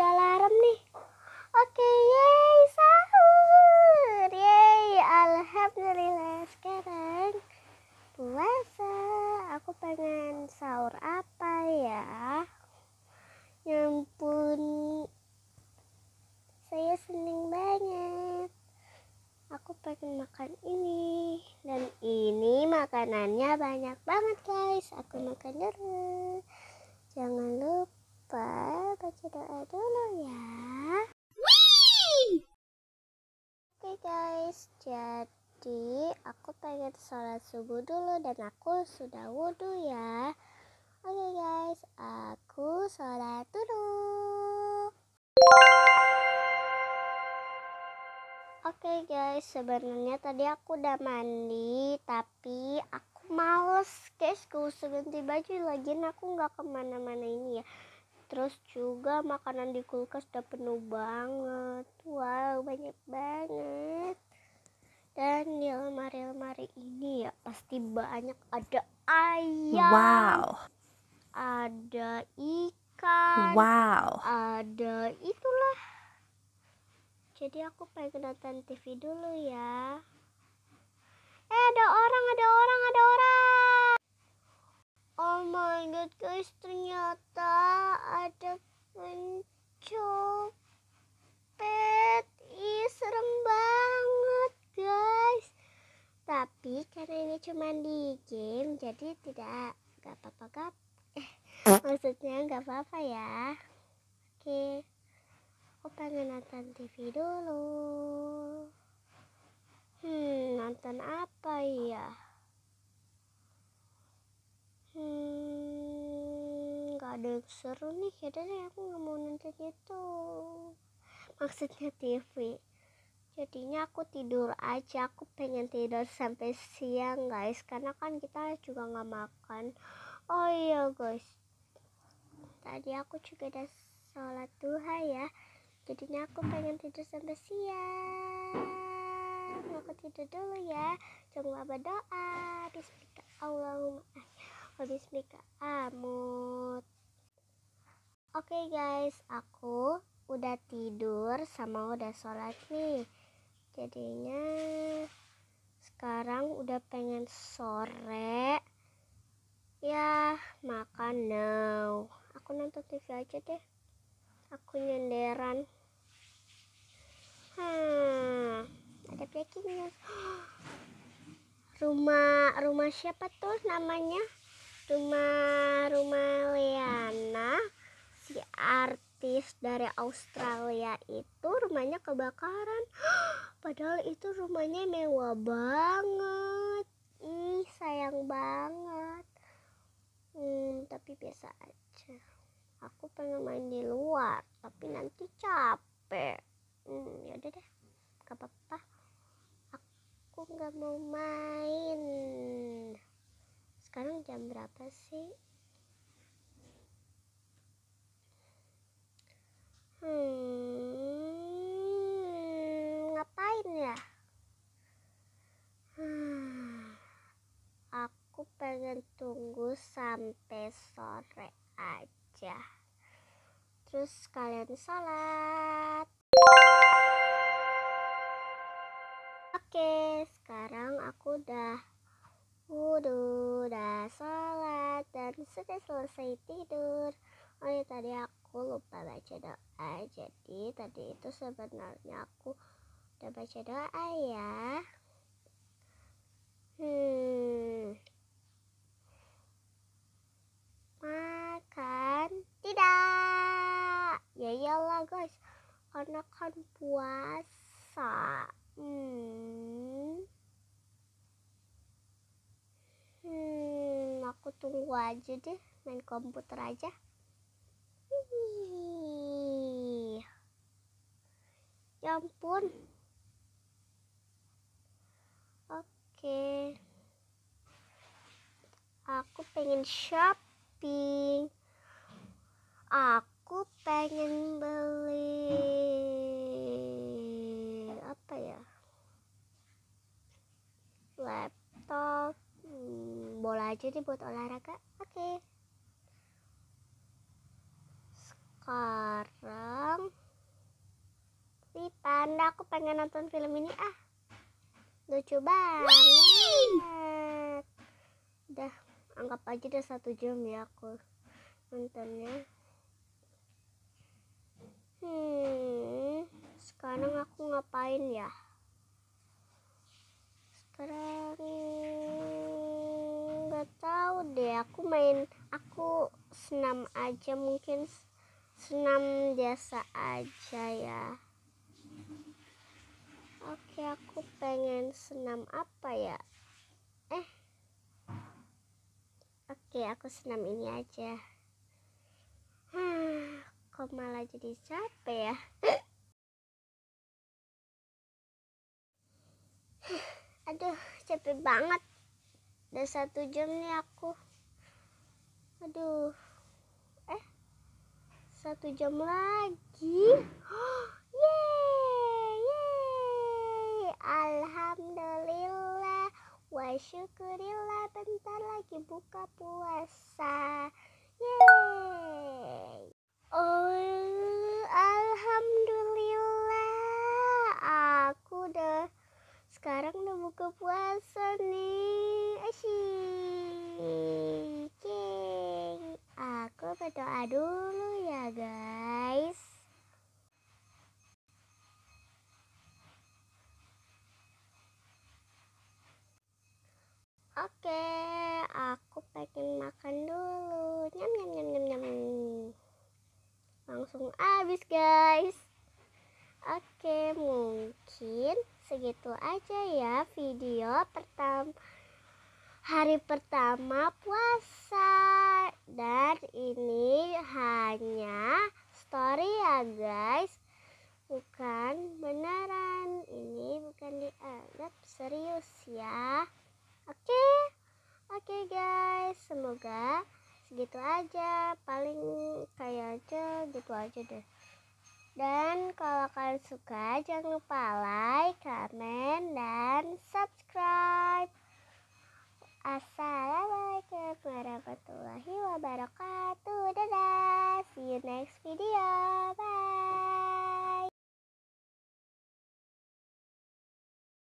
udah larem nih. Oke, okay, yeay sahur. Yeay, alhamdulillah sekarang puasa. Aku pengen sahur apa ya? nyampun saya seneng banget. Aku pengen makan ini dan ini makanannya banyak banget guys. Aku makan dulu. Jangan lupa lupa baca doa dulu ya. Oke okay guys, jadi aku pengen sholat subuh dulu dan aku sudah wudhu ya. Oke okay guys, aku sholat dulu. Oke okay guys, sebenarnya tadi aku udah mandi, tapi aku males guys, gue usah ganti baju lagi, nah aku nggak kemana-mana ini ya terus juga makanan di kulkas udah penuh banget wow banyak banget dan di lemari-lemari ini ya pasti banyak ada ayam wow ada ikan wow ada itulah jadi aku pengen nonton TV dulu ya tapi karena ini cuma di game jadi tidak nggak apa-apa gap eh, maksudnya nggak apa-apa ya oke aku pengen nonton TV dulu hmm nonton apa ya hmm nggak ada yang seru nih yaudah deh aku nggak mau nonton itu maksudnya TV jadinya aku tidur aja aku pengen tidur sampai siang guys karena kan kita juga nggak makan oh iya guys tadi aku juga udah sholat duha ya jadinya aku pengen tidur sampai siang aku tidur dulu ya coba berdoa bismika Allahumma oh, bismika amut oke okay guys aku udah tidur sama udah sholat nih jadinya sekarang udah pengen sore ya makan now aku nonton TV aja deh aku nyenderan hmm ada packingnya rumah rumah siapa tuh namanya rumah rumah Leana si Art artis dari Australia itu rumahnya kebakaran padahal itu rumahnya mewah banget ih sayang banget hmm, tapi biasa aja aku pengen main di luar tapi nanti capek hmm, ya udah deh gak apa-apa aku nggak mau main sekarang jam berapa sih sore aja terus kalian sholat. oke sekarang aku udah wudhu udah sholat dan sudah selesai tidur oh ya tadi aku lupa baca doa jadi tadi itu sebenarnya aku udah baca doa ya hmm makan tidak ya iyalah guys karena kan puasa hmm. hmm aku tunggu aja deh main komputer aja Hihihi. ya ampun oke aku pengen shop shopping aku pengen beli apa ya laptop bola aja deh buat olahraga oke okay. sekarang di panda aku pengen nonton film ini ah lucu banget anggap aja udah satu jam ya aku nontonnya hmm sekarang aku ngapain ya sekarang nggak tahu deh aku main aku senam aja mungkin senam biasa aja ya oke aku pengen senam apa ya eh Oke, aku senam ini aja. Hmm, kok malah jadi capek ya? Aduh, capek banget. Udah satu jam nih aku. Aduh. Eh, satu jam lagi. Oh, yeay, yeay. Alhamdulillah. Wa syukurillah bentar lagi buka puasa. Yeay. Oh, alhamdulillah. Aku udah sekarang udah buka puasa nih. Asyik. Aku berdoa dulu ya, guys. Oke. Okay aku pengen makan dulu nyam nyam nyam nyam nyam langsung habis guys oke mungkin segitu aja ya video pertama hari pertama puasa dan ini hanya story ya guys bukan beneran ini bukan dianggap serius ya semoga segitu aja paling kayak aja gitu aja deh dan kalau kalian suka jangan lupa like, comment, dan subscribe. Assalamualaikum warahmatullahi wabarakatuh.